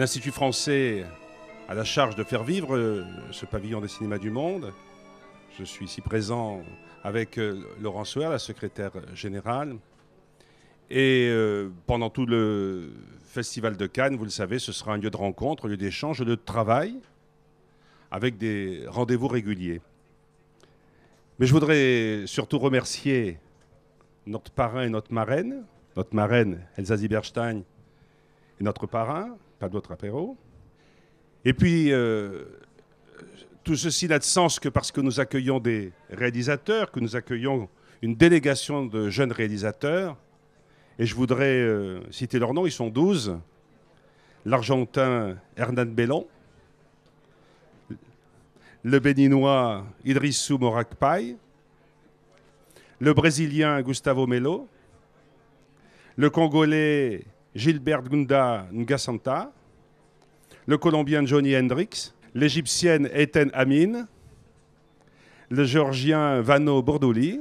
L'Institut français a la charge de faire vivre euh, ce pavillon des cinémas du monde. Je suis ici présent avec euh, Laurent Souer, la secrétaire générale. Et euh, pendant tout le festival de Cannes, vous le savez, ce sera un lieu de rencontre, un lieu d'échange, lieu de travail, avec des rendez-vous réguliers. Mais je voudrais surtout remercier notre parrain et notre marraine, notre marraine Elsa Ziberstein et notre parrain, pas d'autres apéro. Et puis, euh, tout ceci n'a de sens que parce que nous accueillons des réalisateurs, que nous accueillons une délégation de jeunes réalisateurs. Et je voudrais euh, citer leurs noms, ils sont 12. L'Argentin Hernan Bellon, le Béninois Idrissou Morakpay, le Brésilien Gustavo Melo, le Congolais Gilbert Gunda Ngasanta, le Colombien Johnny Hendrix, l'Égyptienne Eten Amin, le Géorgien Vano Bordouli,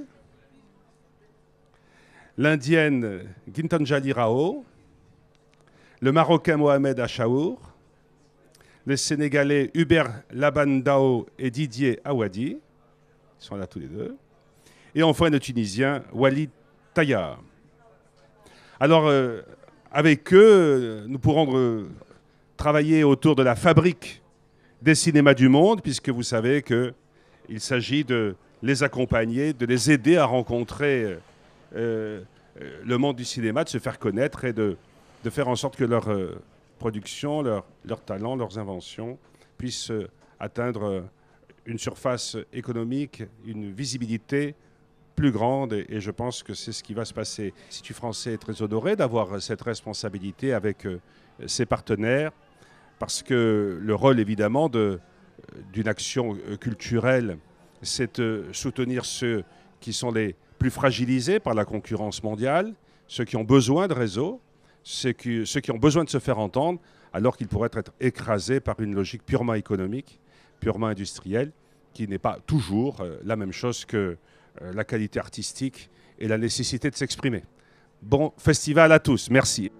l'Indienne Gintanjali Rao, le Marocain Mohamed Achaour, le Sénégalais Hubert Labandao et Didier Awadi, ils sont là tous les deux, et enfin le Tunisien Wali Taya. Alors, euh, avec eux, nous pourrons travailler autour de la fabrique des cinémas du monde, puisque vous savez qu'il s'agit de les accompagner, de les aider à rencontrer euh, euh, le monde du cinéma, de se faire connaître et de, faire en sorte que leur euh, production, leurs talents, leurs inventions puissent atteindre une surface économique, une visibilité plus grande et, je pense que c'est ce qui va se passer. tu Français est très honoré d'avoir cette responsabilité avec euh, ses partenaires parce que le rôle évidemment euh, d'une action euh, culturelle, c'est de soutenir ceux qui sont les plus fragilisés par la concurrence mondiale, ceux qui ont besoin de réseaux, ceux qui ont besoin de se faire entendre, alors qu'ils pourraient être écrasés par une logique purement économique, purement industrielle, qui n'est pas toujours la même chose que euh, la qualité artistique et la nécessité de s'exprimer. Bon festival à tous, merci.